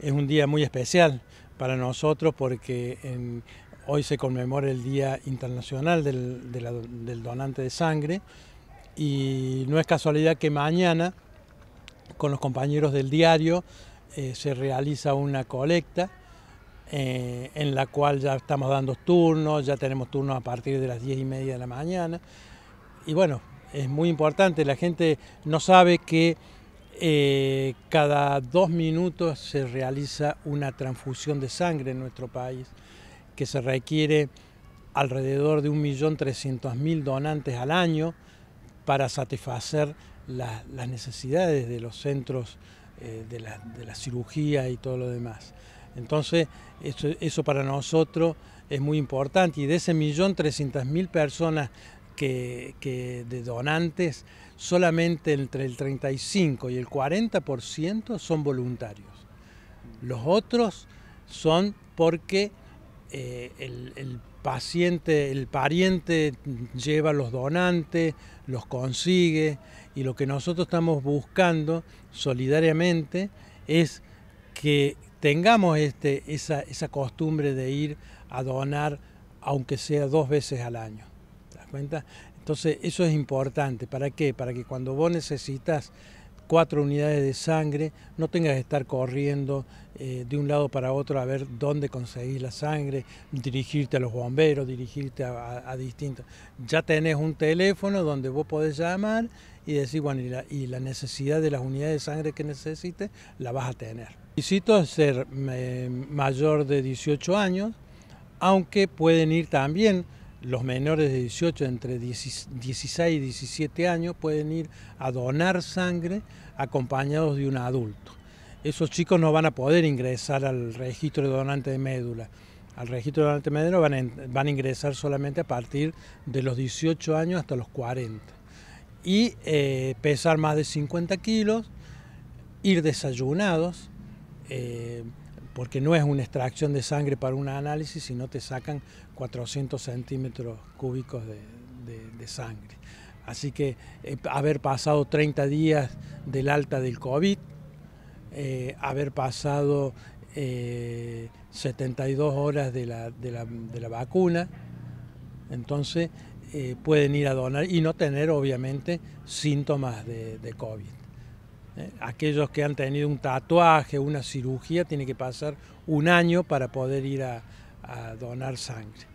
Es un día muy especial para nosotros porque hoy se conmemora el Día Internacional del, Donante de Sangre y no es casualidad que mañana con los compañeros del diario eh, se realiza una colecta eh, en la cual ya estamos dando turnos, ya tenemos turnos a partir de las 10 y media de la mañana. Y bueno, es muy importante, la gente no sabe que eh, cada dos minutos se realiza una transfusión de sangre en nuestro país, que se requiere alrededor de 1.300.000 donantes al año para satisfacer las necesidades de los centros eh, de, la, cirugía y todo lo demás. Entonces, eso, para nosotros es muy importante y de ese 1.300.000 personas que, de donantes, solamente entre el 35 y el 40% son voluntarios. Los otros son porque eh, el, paciente, el pariente lleva los donantes, los consigue y lo que nosotros estamos buscando solidariamente es que tengamos este, esa costumbre de ir a donar aunque sea dos veces al año cuenta? Entonces eso es importante. ¿Para qué? Para que cuando vos necesitas cuatro unidades de sangre, no tengas que estar corriendo eh, de un lado para otro a ver dónde conseguís la sangre, dirigirte a los bomberos, dirigirte a, distintos. Ya tenés un teléfono donde vos podés llamar y decir, bueno, y la, necesidad de las unidades de sangre que necesites, la vas a tener. Necesito ser eh, mayor de 18 años, aunque pueden ir también los menores de 18, entre 16 y 17 años, pueden ir a donar sangre acompañados de un adulto. Esos chicos no van a poder ingresar al registro de donante de médula. Al registro de donante de médula van a, ingresar solamente a partir de los 18 años hasta los 40. Y eh, pesar más de 50 kilos, ir desayunados, eh, porque no es una extracción de sangre para un análisis, sino te sacan 400 centímetros cúbicos de, sangre. Así que eh, haber pasado 30 días del alta del COVID, eh, haber pasado 72 eh, horas de la, vacuna, entonces pueden ir a donar y no tener obviamente síntomas de COVID. Eh, aquellos que han tenido un tatuaje, una cirugía, tiene que pasar un año para poder ir a donar sangre.